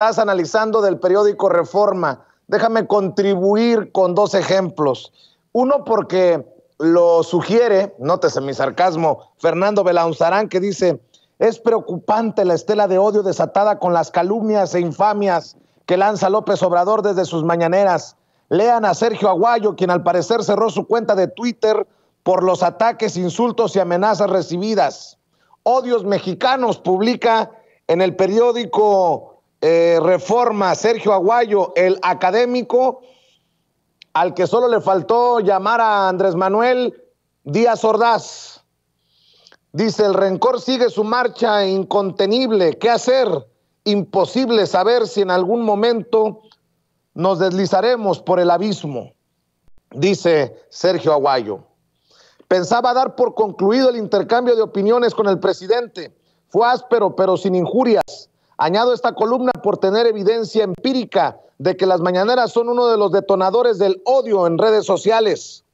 estás analizando del periódico Reforma. Déjame contribuir con dos ejemplos. Uno porque lo sugiere, nótese mi sarcasmo, Fernando Belaunzarán, que dice, es preocupante la estela de odio desatada con las calumnias e infamias que lanza López Obrador desde sus mañaneras. Lean a Sergio Aguayo, quien al parecer cerró su cuenta de Twitter por los ataques, insultos y amenazas recibidas. Odios mexicanos publica en el periódico eh, reforma, Sergio Aguayo, el académico al que solo le faltó llamar a Andrés Manuel Díaz Ordaz. Dice, el rencor sigue su marcha incontenible. ¿Qué hacer? Imposible saber si en algún momento nos deslizaremos por el abismo, dice Sergio Aguayo. Pensaba dar por concluido el intercambio de opiniones con el presidente. Fue áspero, pero sin injurias. Añado esta columna por tener evidencia empírica de que las mañaneras son uno de los detonadores del odio en redes sociales.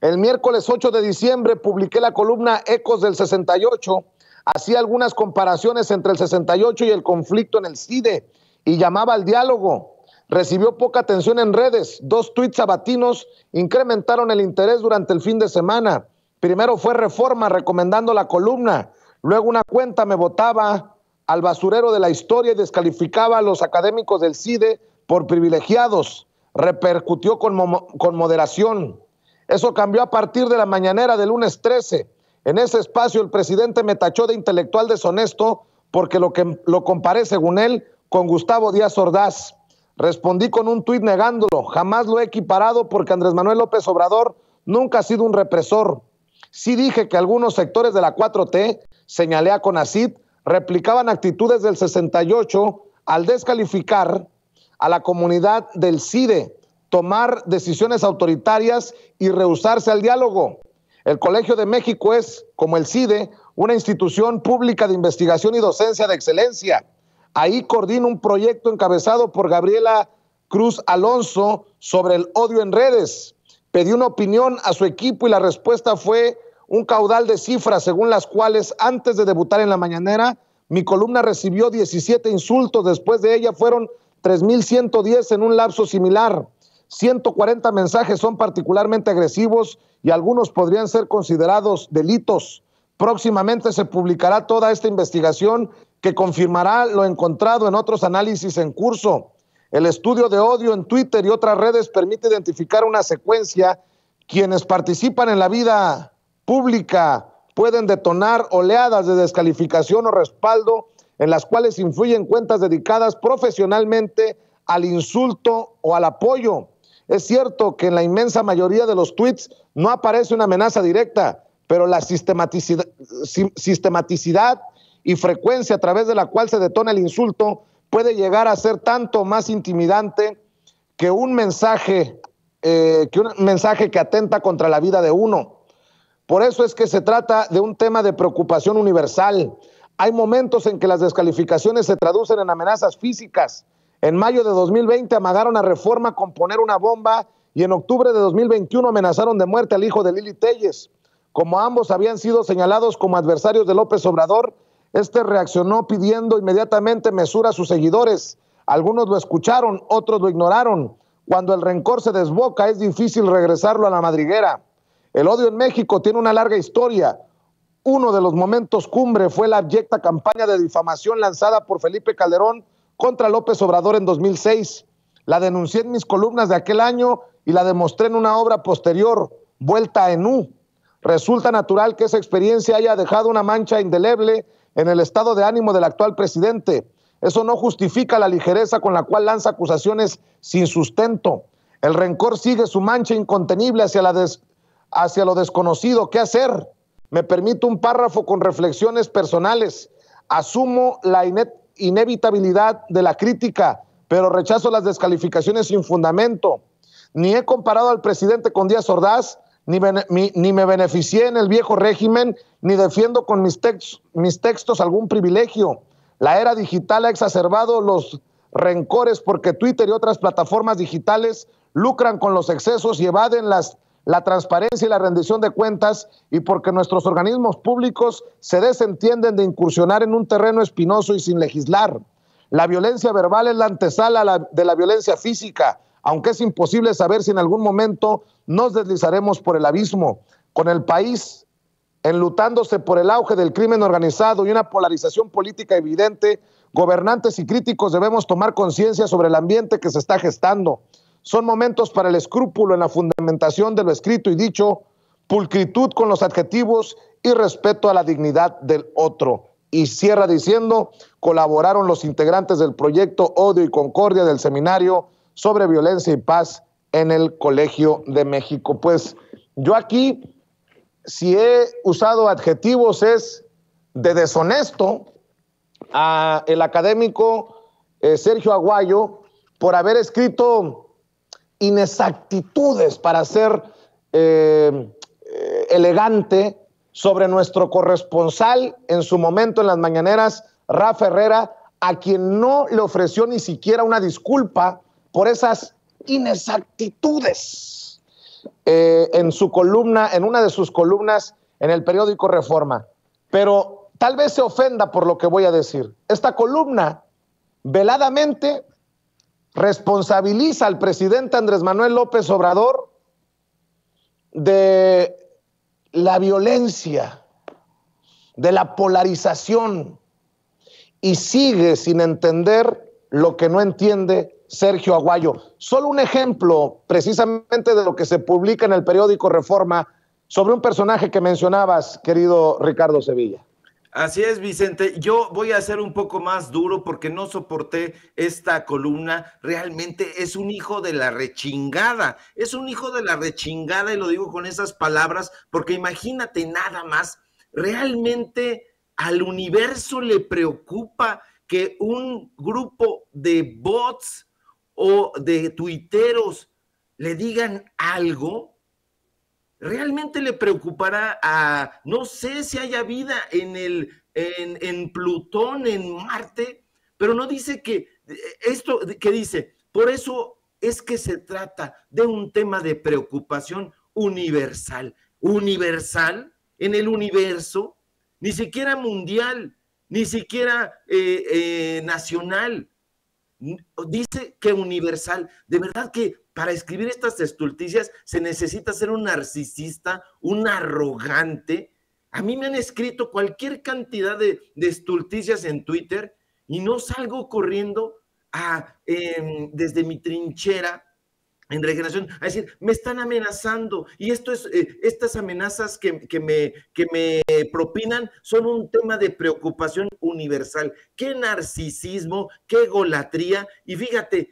El miércoles 8 de diciembre publiqué la columna Ecos del 68. Hacía algunas comparaciones entre el 68 y el conflicto en el CIDE y llamaba al diálogo. Recibió poca atención en redes. Dos tuits abatinos incrementaron el interés durante el fin de semana. Primero fue Reforma recomendando la columna. Luego una cuenta me votaba al basurero de la historia y descalificaba a los académicos del CIDE por privilegiados. Repercutió con, con moderación. Eso cambió a partir de la mañanera del lunes 13. En ese espacio el presidente me tachó de intelectual deshonesto porque lo, que, lo comparé, según él, con Gustavo Díaz Ordaz. Respondí con un tuit negándolo. Jamás lo he equiparado porque Andrés Manuel López Obrador nunca ha sido un represor. Sí dije que algunos sectores de la 4T, señalé a Conacid, replicaban actitudes del 68 al descalificar a la comunidad del CIDE, tomar decisiones autoritarias y rehusarse al diálogo. El Colegio de México es, como el CIDE, una institución pública de investigación y docencia de excelencia. Ahí coordina un proyecto encabezado por Gabriela Cruz Alonso sobre el odio en redes. Pedí una opinión a su equipo y la respuesta fue un caudal de cifras según las cuales antes de debutar en la mañanera, mi columna recibió 17 insultos, después de ella fueron 3.110 en un lapso similar. 140 mensajes son particularmente agresivos y algunos podrían ser considerados delitos. Próximamente se publicará toda esta investigación que confirmará lo encontrado en otros análisis en curso. El estudio de odio en Twitter y otras redes permite identificar una secuencia. Quienes participan en la vida pública pueden detonar oleadas de descalificación o respaldo en las cuales influyen cuentas dedicadas profesionalmente al insulto o al apoyo. Es cierto que en la inmensa mayoría de los tweets no aparece una amenaza directa, pero la sistematicidad, y frecuencia a través de la cual se detona el insulto puede llegar a ser tanto más intimidante que un mensaje, eh, que un mensaje que atenta contra la vida de uno. Por eso es que se trata de un tema de preocupación universal. Hay momentos en que las descalificaciones se traducen en amenazas físicas. En mayo de 2020 amagaron a Reforma con poner una bomba y en octubre de 2021 amenazaron de muerte al hijo de Lili Telles. Como ambos habían sido señalados como adversarios de López Obrador, este reaccionó pidiendo inmediatamente mesura a sus seguidores. Algunos lo escucharon, otros lo ignoraron. Cuando el rencor se desboca es difícil regresarlo a la madriguera. El odio en México tiene una larga historia. Uno de los momentos cumbre fue la abyecta campaña de difamación lanzada por Felipe Calderón contra López Obrador en 2006. La denuncié en mis columnas de aquel año y la demostré en una obra posterior, Vuelta en U. Resulta natural que esa experiencia haya dejado una mancha indeleble en el estado de ánimo del actual presidente. Eso no justifica la ligereza con la cual lanza acusaciones sin sustento. El rencor sigue su mancha incontenible hacia la, des hacia lo desconocido. ¿Qué hacer? Me permito un párrafo con reflexiones personales. Asumo la inevitabilidad de la crítica, pero rechazo las descalificaciones sin fundamento. Ni he comparado al presidente con Díaz Ordaz, ni, me beneficié en el viejo régimen, ni defiendo con mis, mis textos algún privilegio. La era digital ha exacerbado los rencores porque Twitter y otras plataformas digitales lucran con los excesos y evaden las la transparencia y la rendición de cuentas y porque nuestros organismos públicos se desentienden de incursionar en un terreno espinoso y sin legislar. La violencia verbal es la antesala de la violencia física, aunque es imposible saber si en algún momento nos deslizaremos por el abismo. Con el país enlutándose por el auge del crimen organizado y una polarización política evidente, gobernantes y críticos debemos tomar conciencia sobre el ambiente que se está gestando son momentos para el escrúpulo en la fundamentación de lo escrito y dicho, pulcritud con los adjetivos y respeto a la dignidad del otro. Y cierra diciendo, colaboraron los integrantes del proyecto Odio y Concordia del Seminario sobre Violencia y Paz en el Colegio de México. Pues yo aquí, si he usado adjetivos, es de deshonesto al académico eh, Sergio Aguayo por haber escrito inexactitudes para ser eh, eh, elegante sobre nuestro corresponsal en su momento en las mañaneras, Rafa Herrera, a quien no le ofreció ni siquiera una disculpa por esas inexactitudes eh, en su columna, en una de sus columnas en el periódico Reforma. Pero tal vez se ofenda por lo que voy a decir. Esta columna veladamente responsabiliza al presidente Andrés Manuel López Obrador de la violencia, de la polarización, y sigue sin entender lo que no entiende Sergio Aguayo. Solo un ejemplo precisamente de lo que se publica en el periódico Reforma sobre un personaje que mencionabas, querido Ricardo Sevilla. Así es, Vicente. Yo voy a ser un poco más duro porque no soporté esta columna. Realmente es un hijo de la rechingada. Es un hijo de la rechingada y lo digo con esas palabras porque imagínate nada más. Realmente al universo le preocupa que un grupo de bots o de tuiteros le digan algo ¿Realmente le preocupará a, no sé si haya vida en, el, en, en Plutón, en Marte? Pero no dice que esto que dice, por eso es que se trata de un tema de preocupación universal. Universal en el universo, ni siquiera mundial, ni siquiera eh, eh, nacional, dice que universal. De verdad que para escribir estas estulticias se necesita ser un narcisista, un arrogante. A mí me han escrito cualquier cantidad de, estulticias en Twitter y no salgo corriendo em, desde mi trinchera en regeneración, a decir, me están amenazando y esto es, eh, estas amenazas que, me, que me propinan son un tema de preocupación universal. Qué narcisismo, qué egolatría. Y fíjate,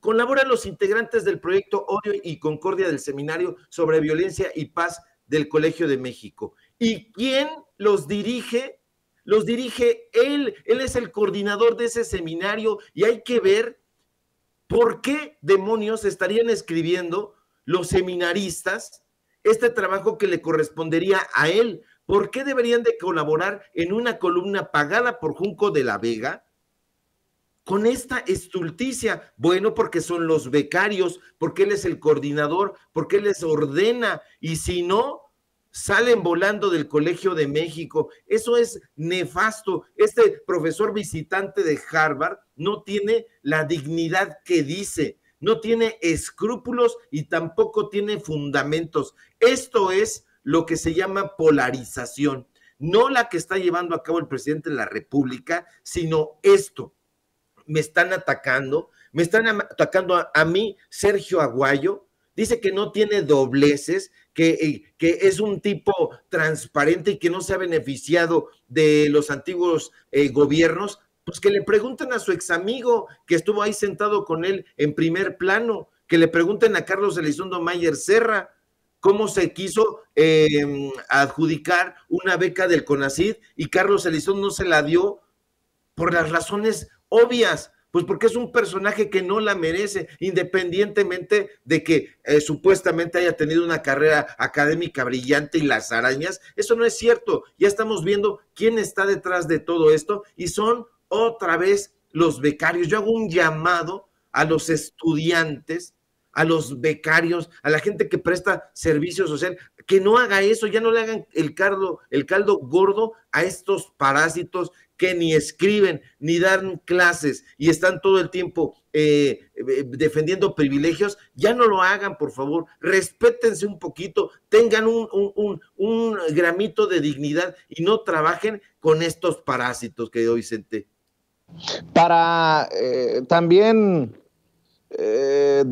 colaboran los integrantes del proyecto Odio y Concordia del Seminario sobre Violencia y Paz del Colegio de México. ¿Y quién los dirige? Los dirige él, él es el coordinador de ese seminario y hay que ver ¿Por qué demonios estarían escribiendo los seminaristas este trabajo que le correspondería a él? ¿Por qué deberían de colaborar en una columna pagada por Junco de la Vega con esta estulticia? Bueno, porque son los becarios, porque él es el coordinador, porque él les ordena y si no, salen volando del Colegio de México. Eso es nefasto. Este profesor visitante de Harvard no tiene la dignidad que dice, no tiene escrúpulos y tampoco tiene fundamentos. Esto es lo que se llama polarización, no la que está llevando a cabo el presidente de la República, sino esto. Me están atacando, me están atacando a, mí, Sergio Aguayo, dice que no tiene dobleces, eh, que, es un tipo transparente y que no se ha beneficiado de los antiguos eh, gobiernos. Pues que le pregunten a su ex amigo que estuvo ahí sentado con él en primer plano, que le pregunten a Carlos Elizondo Mayer Serra cómo se quiso em, adjudicar una beca del CONACID y Carlos Elizondo no se la dio por las razones obvias, pues porque es un personaje que no la merece, independientemente de que eh, supuestamente haya tenido una carrera académica brillante y las arañas. Eso no es cierto. Ya estamos viendo quién está detrás de todo esto y son otra vez los becarios. Yo hago un llamado a los estudiantes, a los becarios, a la gente que presta servicio social, que no haga eso, ya no le hagan el caldo, el caldo gordo a estos parásitos que ni escriben, ni dan clases y están todo el tiempo eh, eh, defendiendo privilegios, ya no lo hagan, por favor, respétense un poquito, tengan un, un gramito de dignidad y no trabajen con estos parásitos que hoy senté para eh, también eh,